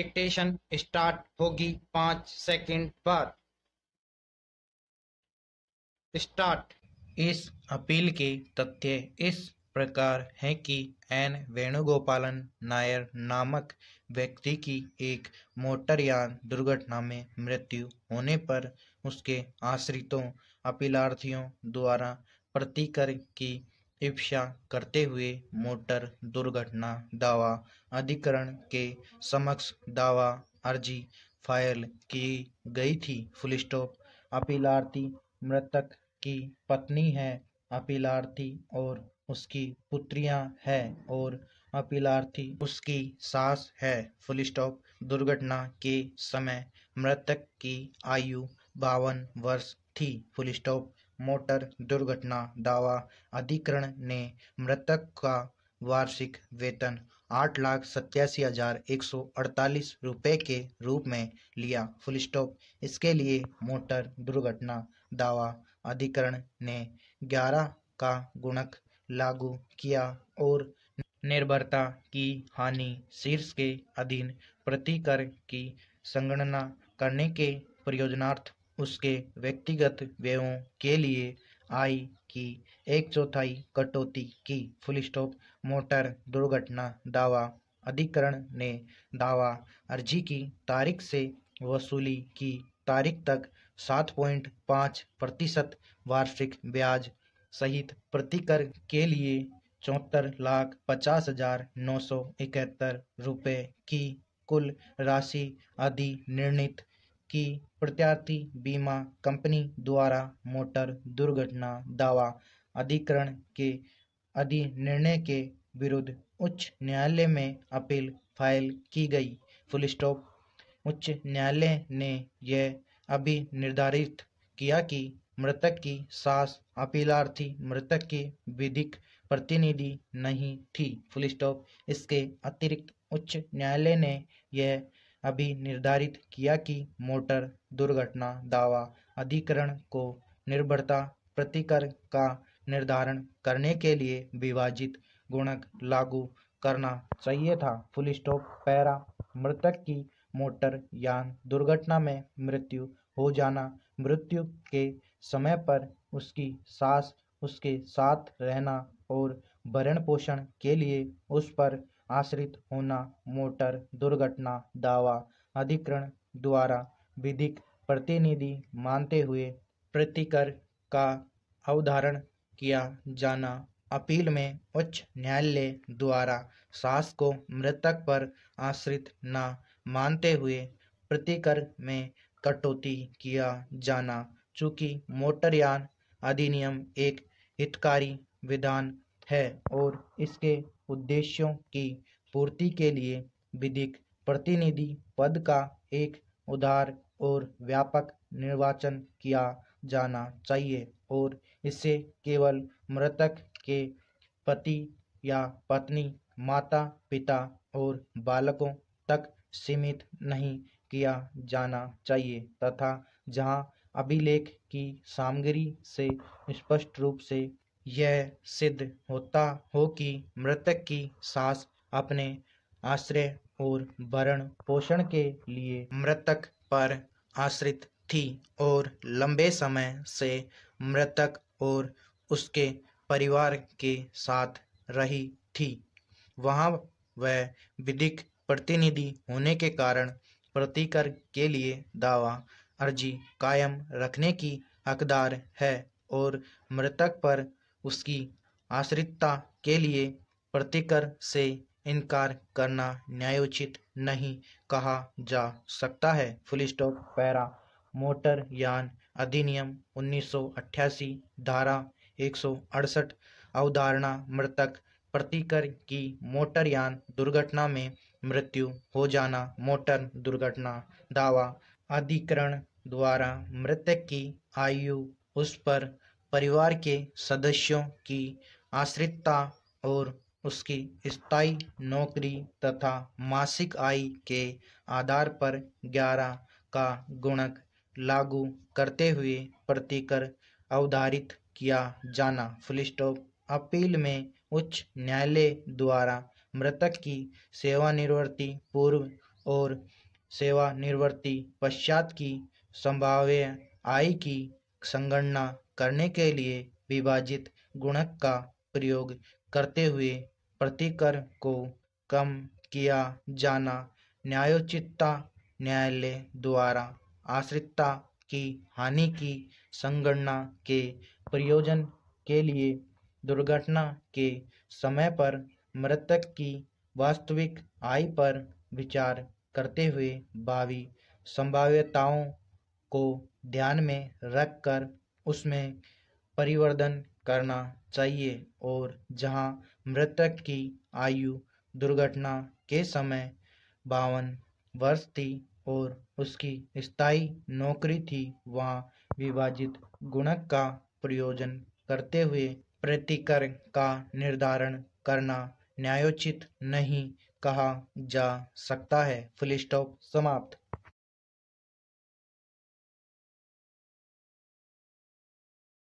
dictation start होगी पांच second बाद स्टार्ट इस अपील के तथ्य इस प्रकार है कि एन वेणुगोपालन नायर नामक व्यक्ति की एक मोटरयान दुर्घटना में मृत्यु होने पर उसके आश्रितों अपीलार्थियों द्वारा प्रतिकर की इफ्शा करते हुए मोटर दुर्घटना दावा अधिकरण के समक्ष दावा अर्जी फाइल की गई थी फुल स्टॉप अपीलार्थी मृतक की पत्नी है अपीलार्थी और उसकी पुत्रियां है और अपीलार्थी उसकी सास है फुल स्टॉप दुर्घटना के समय मृतक की आयु बावन वर्ष थी फुल स्टॉप मोटर दुर्घटना दावा अधिकरण ने मृतक का वार्षिक वेतन आठ लाख सत्तासी हजार एक सौ अड़तालीस रुपये के रूप में लिया फुल स्टॉप इसके लिए मोटर दुर्घटना दावा अधिकरण ने ग्यारह का गुणक लागू किया और निर्भरता की हानि शीर्ष के अधीन प्रतिकर की संगणना करने के प्रयोजनार्थ उसके व्यक्तिगत व्ययों के लिए आय की एक चौथाई कटौती की फुल स्टॉप मोटर दुर्घटना दावा अधिकरण ने दावा अर्जी की तारीख से वसूली की तारीख तक सात पॉइंट पाँच प्रतिशत वार्षिक ब्याज सहित प्रतिकर के लिए चौहत्तर लाख पचास हजार नौ सौ इकहत्तर रुपये की कुल राशि अधिनिर्णित कि प्रत्यार्थी बीमा कंपनी द्वारा मोटर दुर्घटना दावा अधिकरण के अधिनिर्णय के विरुद्ध उच्च न्यायालय में अपील फाइल की गई फुल स्टॉप उच्च न्यायालय ने यह अभी निर्धारित किया कि मृतक की सास अपीलार्थी मृतक की विधिक प्रतिनिधि नहीं थी फुल स्टॉप इसके अतिरिक्त उच्च न्यायालय ने यह अभी निर्धारित किया कि मोटर दुर्घटना दावा अधिकरण को निर्भरता प्रतिकर का निर्धारण करने के लिए विभाजित गुणक लागू करना चाहिए था फुल स्टॉप पैरा मृतक की मोटर यान दुर्घटना में मृत्यु हो जाना मृत्यु के समय पर उसकी सास उसके साथ रहना और भरण पोषण के लिए उस पर आश्रित होना मोटर दुर्घटना दावा अधिकरण द्वारा विधिक प्रतिनिधि मानते हुए प्रतिकर का अवधारण किया जाना अपील में उच्च न्यायालय द्वारा सास को मृतक पर आश्रित न मानते हुए प्रतिकर में कटौती किया जाना चूंकि मोटरयान अधिनियम एक हितकारी विधान है और इसके उद्देश्यों की पूर्ति के लिए विधिक प्रतिनिधि पद का एक उदार और व्यापक निर्वाचन किया जाना चाहिए और इससे केवल मृतक के पति या पत्नी माता पिता और बालकों तक सीमित नहीं किया जाना चाहिए तथा जहां अभिलेख की सामग्री से स्पष्ट रूप से यह सिद्ध होता हो कि मृतक की सांस अपने आश्रय और भरण पोषण के लिए मृतक पर आश्रित थी और लंबे समय से मृतक और उसके परिवार के साथ रही थी वहाँ वह विधिक प्रतिनिधि होने के कारण प्रतिकर के लिए दावा अर्जी कायम रखने की हकदार है और मृतक पर उसकी आश्रितता के लिए प्रतिकर से इनकार करना न्यायोचित नहीं कहा जा सकता है फुल स्टॉप पैरा मोटर यान अधिनियम 1988 धारा एक अवधारणा मृतक प्रतिकर की मोटर यान दुर्घटना में मृत्यु हो जाना मोटर दुर्घटना दावा अधिकरण द्वारा मृतक की आयु उस पर परिवार के सदस्यों की आश्रितता और उसकी स्थायी नौकरी तथा मासिक आय के आधार पर ग्यारह का गुणक लागू करते हुए प्रतिकर अवधारित किया जाना फुलस्टॉप अपील में उच्च न्यायालय द्वारा मृतक की सेवानिवृत्ति पूर्व और सेवानिवृत्ति पश्चात की संभाव्य आय की संगणना करने के लिए विभाजित गुणक का प्रयोग करते हुए प्रतिकर को कम किया जाना न्यायोचितता न्यायालय द्वारा आश्रितता की हानि की संगणना के प्रयोजन के लिए दुर्घटना के समय पर मृतक की वास्तविक आय पर विचार करते हुए भावी संभाव्यताओं को ध्यान में रखकर उसमें परिवर्धन करना चाहिए और जहां मृतक की आयु दुर्घटना के समय बावन वर्ष थी और उसकी स्थायी नौकरी थी वहां विभाजित गुणक का प्रयोजन करते हुए प्रतिकर का निर्धारण करना न्यायोचित नहीं कहा जा सकता है फुल स्टॉप समाप्त